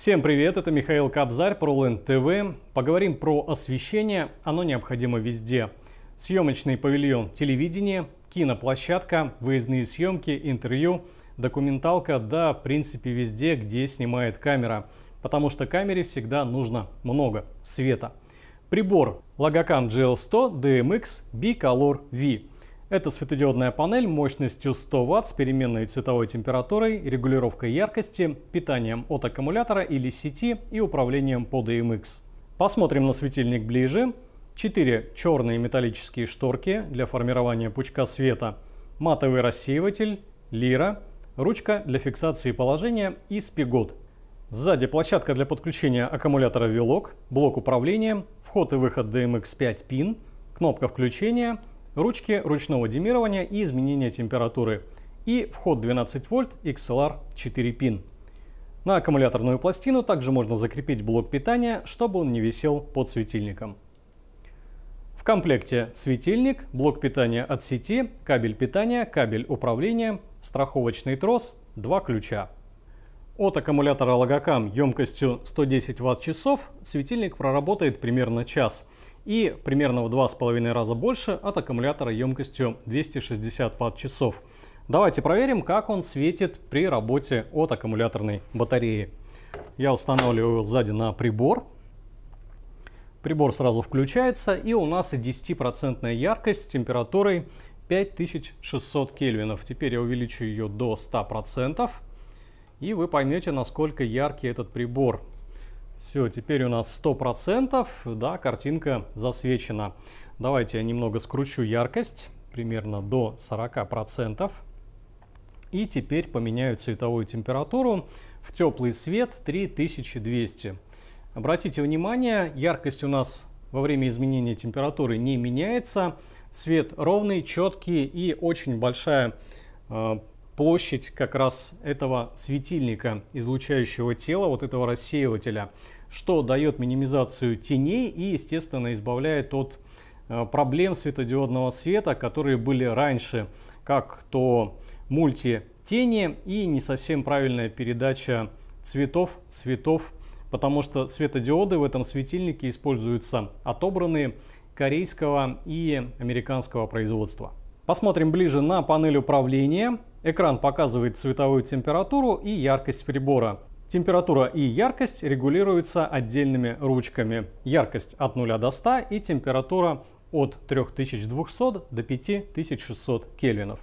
Всем привет, это Михаил Кабзарь, ProLand TV. Поговорим про освещение, оно необходимо везде. Съемочный павильон телевидения, киноплощадка, выездные съемки, интервью, документалка, да, в принципе, везде, где снимает камера. Потому что камере всегда нужно много света. Прибор Logocam GL100 DMX эм Bicolor V. Это светодиодная панель мощностью 100 Вт с переменной цветовой температурой, регулировкой яркости, питанием от аккумулятора или сети и управлением по DMX. Посмотрим на светильник ближе. Четыре черные металлические шторки для формирования пучка света, матовый рассеиватель, лира, ручка для фиксации положения и спигот. Сзади площадка для подключения аккумулятора вилок, блок управления, вход и выход DMX 5 пин, кнопка включения – ручки ручного демирования и изменения температуры. И вход 12 вольт XLR 4 пин. На аккумуляторную пластину также можно закрепить блок питания, чтобы он не висел под светильником. В комплекте светильник, блок питания от сети, кабель питания, кабель управления, страховочный трос, два ключа. От аккумулятора Logocam емкостью 110 Вт-часов светильник проработает примерно час – и примерно в 2,5 раза больше от аккумулятора емкостью 260 ватт-часов. Давайте проверим, как он светит при работе от аккумуляторной батареи. Я устанавливаю его сзади на прибор. Прибор сразу включается, и у нас и 10% яркость с температурой 5600 кельвинов. Теперь я увеличу ее до 100%, и вы поймете, насколько яркий этот прибор. Все, теперь у нас 100%, да, картинка засвечена. Давайте я немного скручу яркость, примерно до 40%. И теперь поменяю цветовую температуру в теплый свет 3200. Обратите внимание, яркость у нас во время изменения температуры не меняется. свет ровный, четкий и очень большая э, площадь как раз этого светильника, излучающего тела, вот этого рассеивателя что дает минимизацию теней и, естественно, избавляет от э, проблем светодиодного света, которые были раньше, как то мультитени и не совсем правильная передача цветов, цветов, потому что светодиоды в этом светильнике используются отобранные корейского и американского производства. Посмотрим ближе на панель управления. Экран показывает цветовую температуру и яркость прибора. Температура и яркость регулируются отдельными ручками. Яркость от 0 до 100 и температура от 3200 до 5600 кельвинов.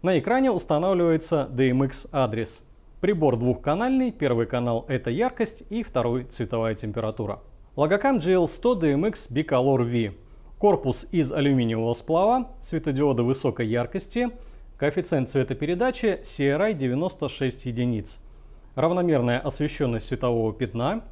На экране устанавливается DMX-адрес. Прибор двухканальный, первый канал — это яркость и второй — цветовая температура. Logocam GL100 DMX Bicolor V. Корпус из алюминиевого сплава, светодиоды высокой яркости, коэффициент цветопередачи CRI 96 единиц — равномерная освещенность светового пятна,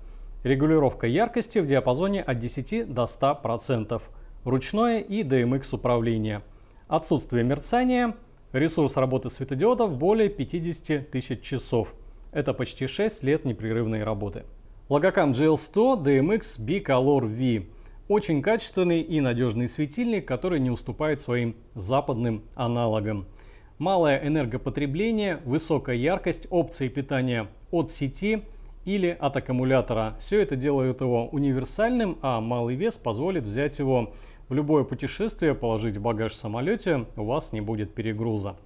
регулировка яркости в диапазоне от 10 до 100%, ручное и DMX эм управление, отсутствие мерцания, ресурс работы светодиодов более 50 тысяч часов. Это почти 6 лет непрерывной работы. Logocam GL100 DMX Bicolor V – очень качественный и надежный светильник, который не уступает своим западным аналогам – малое энергопотребление, высокая яркость, опции питания от сети или от аккумулятора. Все это делает его универсальным, а малый вес позволит взять его в любое путешествие, положить в багаж в самолете, у вас не будет перегруза.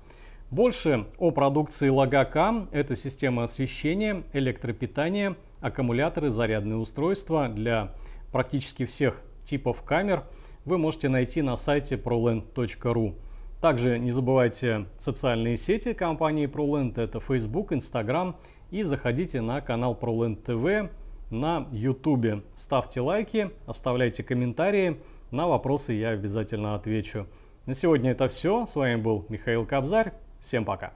Больше о продукции Логакам. Это система освещения, электропитания, аккумуляторы, зарядные устройства для практически всех типов камер вы можете найти на сайте proland.ru. Также не забывайте социальные сети компании ProLand, это Facebook, Instagram, и заходите на канал ProLand TV на YouTube. Ставьте лайки, оставляйте комментарии, на вопросы я обязательно отвечу. На сегодня это все. С вами был Михаил Кобзарь. Всем пока.